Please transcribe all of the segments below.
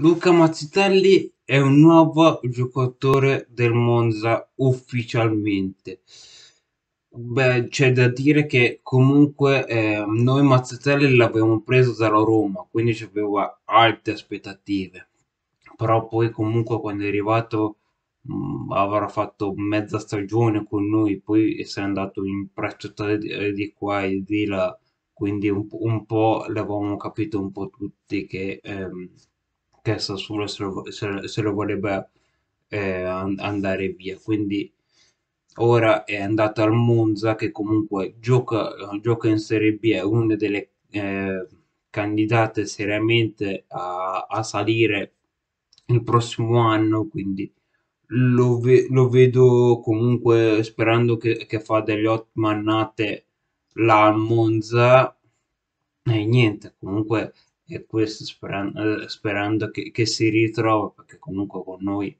Luca Mazzitelli è un nuovo giocatore del Monza ufficialmente. Beh, c'è da dire che comunque eh, noi Mazzitelli l'abbiamo preso dalla Roma, quindi ci aveva alte aspettative. Però poi comunque quando è arrivato mh, avrà fatto mezza stagione con noi, poi se è andato in prestito di, eh, di qua e di là, quindi un, un po' l'avevamo capito un po' tutti che... Ehm, che Sassuolo se lo, se, se lo voleva eh, andare via. Quindi ora è andata al Monza che comunque gioca, gioca in Serie B, è una delle eh, candidate seriamente a, a, salire il prossimo anno, quindi lo, ve, lo vedo comunque sperando che, che fa delle ottime annate la Monza e niente, comunque e questo speran- eh, sperando che, che, si ritrova perché comunque con noi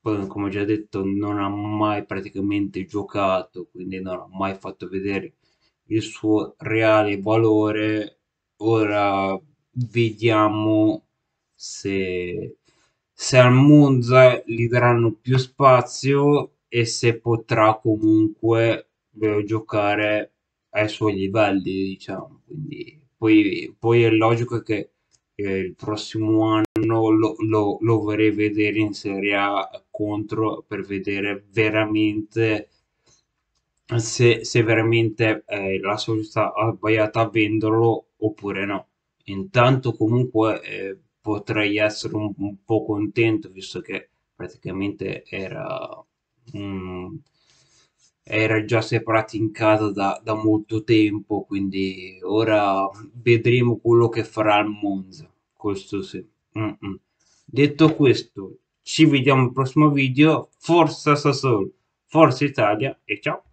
come ho già detto non ha mai praticamente giocato quindi non ha mai fatto vedere il suo reale valore ora vediamo se, se al Monza gli daranno più spazio e se potrà comunque eh, giocare ai suoi livelli diciamo quindi poi, poi è logico che eh, il prossimo anno lo, lo, lo, vorrei vedere in Serie A contro per vedere veramente se, se veramente eh, la società ha sbagliato a venderlo oppure no. Intanto comunque eh, potrei essere un, un, po' contento visto che praticamente era... Um, era già separato in casa da, da, molto tempo, quindi ora vedremo quello che farà il Monza. Questo sì. Mm -mm. Detto questo, ci vediamo al prossimo video. Forza Sassuolo, Forza Italia e ciao!